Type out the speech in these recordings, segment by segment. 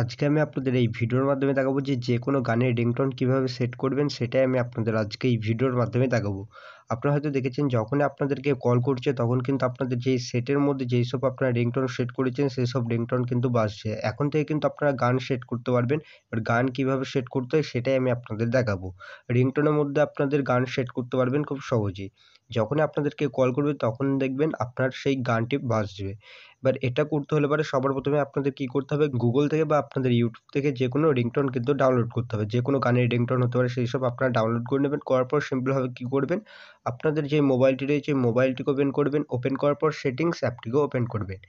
আজকে আমি আপনাদের এই ভিডিওর মাধ্যমে দেখাবো যে যে কোনো গানের রিংটোন কীভাবে সেট করবেন সেটাই আমি আপনাদের আজকে এই ভিডিওর মাধ্যমে দেখাবো আপনারা হয়তো দেখেছেন যখন আপনাদেরকে কল করছে তখন কিন্তু আপনাদের যেই সেটের মধ্যে যেই সব আপনারা রিংটোন সেট করেছেন সেই সব রিংটোন কিন্তু বাজছে এখন থেকে কিন্তু আপনারা গান সেট করতে পারবেন এবার গান কিভাবে সেট করতে হয় সেটাই আমি আপনাদের দেখাবো রিংটোনের মধ্যে আপনাদের গান সেট করতে পারবেন খুব সহজেই যখন আপনাদেরকে কল করবে তখন দেখবেন আপনার সেই গানটি বাজবে এবার এটা করতে হলে পরে সবার প্রথমে আপনাদের কি করতে হবে গুগল থেকে বা আপনাদের ইউটিউব থেকে যে কোনো রিংটোন কিন্তু ডাউনলোড করতে হবে যে কোনো গানের রিংটোন হতে পারে সেই সব আপনারা ডাউনলোড করে নেবেন করার পর সিম্পলভাবে কী করবেন আপনাদের যে মোবাইলটি রয়েছে মোবাইলটিকে ওপেন করবেন ওপেন করার পর সেটিংস অ্যাপটিকে ওপেন করবেন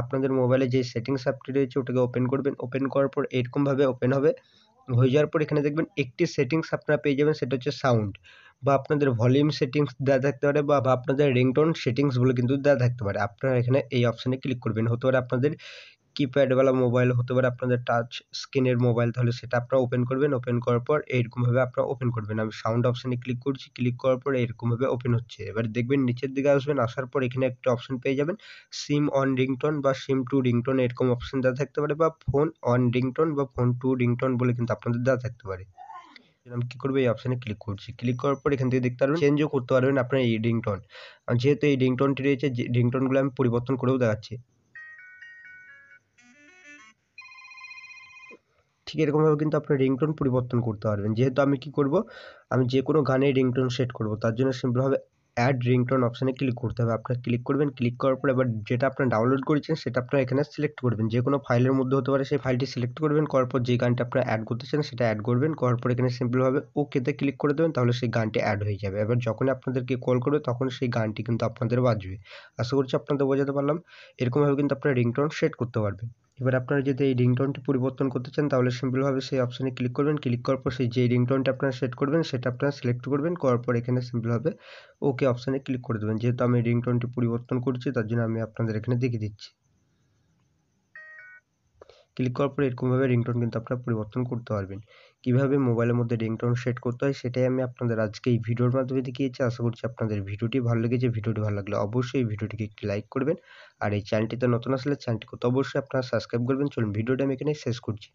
আপনাদের মোবাইলে যে সেটিংস অ্যাপটি রয়েছে ওটাকে ওপেন করবেন ওপেন করার পর এরকমভাবে ওপেন হবে হয়ে যাওয়ার পর এখানে দেখবেন একটি সেটিংস আপনারা পেয়ে যাবেন সেটা হচ্ছে সাউন্ড বা আপনাদের ভলিউম সেটিংস দেওয়া থাকতে পারে বা আপনাদের রিংটোন সেটিংস বলে কিন্তু দেওয়া থাকতে পারে আপনারা এখানে এই অপশানে ক্লিক করবেন হতে পারে আপনাদের কিপ্যাডওয়ালা মোবাইল হতে পারে আপনাদের টাচ স্ক্রিনের মোবাইল তাহলে সেটা আপনারা ওপেন করবেন ওপেন করার পর এইরকমভাবে আপনারা ওপেন করবেন আমি সাউন্ড অপশানে ক্লিক করছি ক্লিক করার পর এইরকমভাবে ওপেন হচ্ছে এবার দেখবেন নিচের দিকে আসবেন আসার পর এখানে একটা অপশান পেয়ে যাবেন সিম অন রিংটোন বা সিম টু রিংটোন এরকম অপশান দেওয়া থাকতে পারে বা ফোন অন রিংটোন বা ফোন টু রিংটোন বলে কিন্তু আপনাদের দেওয়া থাকতে পারে আমি কী করবো এই অপশানে ক্লিক করছি ক্লিক করার পর এখান থেকে দেখতে পারবেন চেঞ্জও করতে পারবেন আপনার এই রিংটোন যেহেতু এই রিংটোনটি রয়েছে রিংটোনগুলো আমি পরিবর্তন করেও দেখাচ্ছি ঠিক এরকমভাবে কিন্তু আপনার রিংটোন পরিবর্তন করতে পারবেন যেহেতু আমি কি করব আমি যে কোনো গানে রিংটোন সেট করব তার জন্য সিম্পলভাবে অ্যাড রিংটোন অপশানে ক্লিক করতে হবে আপনার ক্লিক করবেন ক্লিক করার পর এবার যেটা আপনার ডাউনলোড করেছেন সেটা আপনার এখানে সিলেক্ট করবেন যে কোনো ফাইলের মধ্যে হতে পারে সেই ফাইলটি সিলেক্ট করবেন করার পর যে গানটা আপনার অ্যাড করতে চান সেটা অ্যাড করবেন করার পর এখানে সিম্পলভাবে ওকেতে ক্লিক করে দেবেন তাহলে সেই গানটি অ্যাড হয়ে যাবে এবার যখন আপনাদেরকে কল করবে তখন সেই গানটি কিন্তু আপনাদের বাজবে আশা করছি আপনাদের বোঝাতে পারলাম এরকমভাবে কিন্তু আপনার রিংটোন সেট করতে পারবেন এবার আপনারা যদি এই রিংটোনটি পরিবর্তন করতে চান তাহলে সিম্পলভাবে সেই অপশানে ক্লিক করবেন ক্লিক করার পর সেই যে রিংটোনটি আপনারা সেট করবেন সেটা আপনারা সিলেক্ট করবেন করার পর এখানে সিম্পলভাবে ওকে অপশানে ক্লিক করে দেবেন যেহেতু আমি রিংটোনটি পরিবর্তন করছি তার জন্য আমি আপনাদের এখানে দেখিয়ে দিচ্ছি ক্লিক করার পরে এরকমভাবে রিংটোন কিন্তু আপনারা পরিবর্তন করতে পারবেন কিভাবে মোবাইলের মধ্যে রিংটোন সেট করতে হয় সেটাই আমি আপনাদের আজকে এই ভিডিওর মাধ্যমে দেখিয়েছি আশা করছি আপনাদের ভিডিওটি ভালো লেগেছে ভিডিওটি ভালো লাগলে অবশ্যই এই ভিডিওটিকে একটি লাইক করবেন আর এই চ্যানেলটিতে নতুন আসলে চ্যানেলটি করতে অবশ্যই আপনারা সাবস্ক্রাইব করবেন চলুন ভিডিওটা আমি এখানে শেষ করছি